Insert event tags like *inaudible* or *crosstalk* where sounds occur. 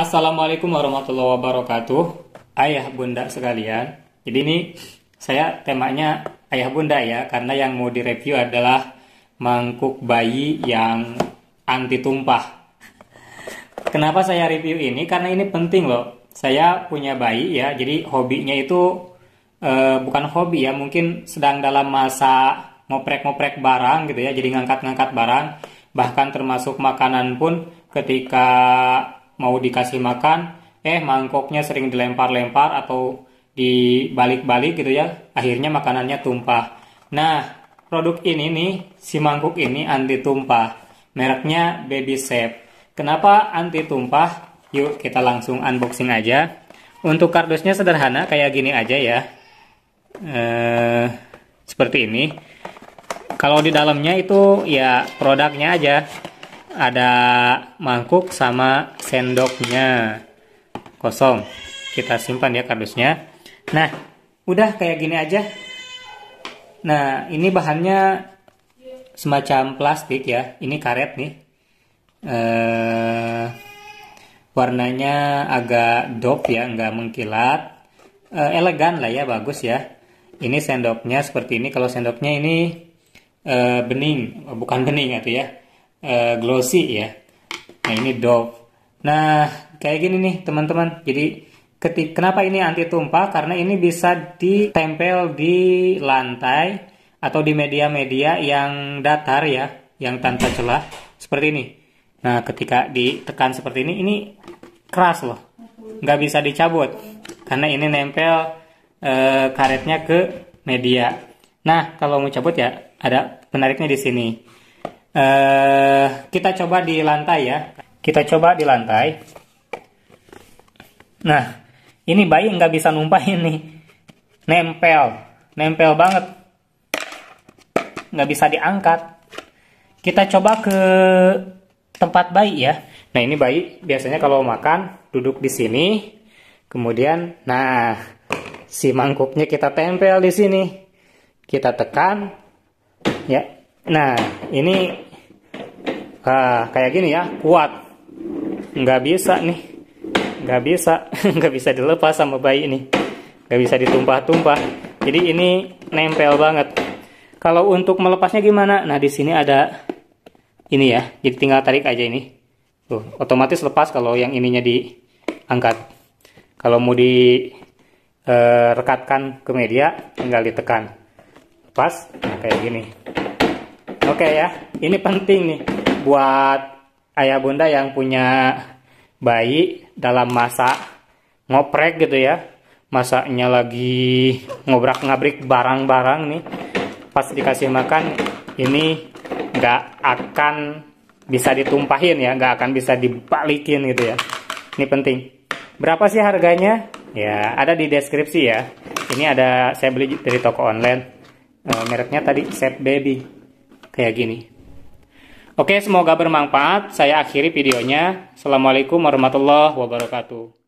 Assalamualaikum warahmatullahi wabarakatuh Ayah bunda sekalian Jadi ini saya temanya ayah bunda ya Karena yang mau direview adalah mangkuk bayi yang anti tumpah Kenapa saya review ini? Karena ini penting loh Saya punya bayi ya Jadi hobinya itu e, bukan hobi ya Mungkin sedang dalam masa ngoprek-ngoprek barang gitu ya Jadi ngangkat-ngangkat barang Bahkan termasuk makanan pun ketika mau dikasih makan, eh mangkoknya sering dilempar-lempar atau dibalik-balik gitu ya, akhirnya makanannya tumpah. Nah, produk ini nih, si mangkuk ini anti tumpah. Mereknya Baby Safe. Kenapa anti tumpah? Yuk kita langsung unboxing aja. Untuk kardusnya sederhana kayak gini aja ya. Eh, seperti ini. Kalau di dalamnya itu ya produknya aja ada mangkuk sama sendoknya kosong kita simpan ya kardusnya nah udah kayak gini aja nah ini bahannya semacam plastik ya ini karet nih eh, warnanya agak dop ya nggak mengkilat eh, elegan lah ya bagus ya ini sendoknya seperti ini kalau sendoknya ini eh, bening oh, bukan *laughs* bening atau ya uh, glossy ya nah ini Dove nah kayak gini nih teman-teman jadi ketik kenapa ini anti tumpah karena ini bisa ditempel di lantai atau di media-media yang datar ya yang tanpa celah seperti ini nah ketika ditekan seperti ini ini keras loh nggak bisa dicabut karena ini nempel e, karetnya ke media nah kalau mau cabut ya ada penariknya di sini uh, kita coba di lantai ya kita coba di lantai nah ini bayi nggak bisa numpah *laughs* ini. nempel nempel banget nggak bisa diangkat kita coba ke tempat bayi ya nah ini bayi biasanya kalau makan duduk di sini kemudian nah si mangkuknya kita tempel di sini kita tekan ya Nah, ini uh, kayak gini ya, kuat. Nggak bisa nih. Nggak bisa. *laughs* Nggak bisa dilepas sama bayi ini Nggak bisa ditumpah-tumpah. Jadi ini nempel banget. Kalau untuk melepasnya gimana? Nah, di sini ada ini ya. Jadi tinggal tarik aja ini. Tuh, otomatis lepas kalau yang ininya diangkat. Kalau mau direkatkan eh, uh, ke media, tinggal ditekan. Lepas, nah, kayak gini. Oke okay, ya, ini penting nih buat ayah bunda yang punya bayi dalam masa ngoprek gitu ya. Masaknya lagi ngobrak-ngabrik barang-barang nih. Pas dikasih makan, ini nggak akan bisa ditumpahin ya, nggak akan bisa dibalikin gitu ya. Ini penting. Berapa sih harganya? Ya, ada di deskripsi ya. Ini ada saya beli dari toko online. Uh, mereknya tadi Set Baby kayak gini. Oke, semoga bermanfaat. Saya akhiri videonya. Assalamualaikum warahmatullahi wabarakatuh.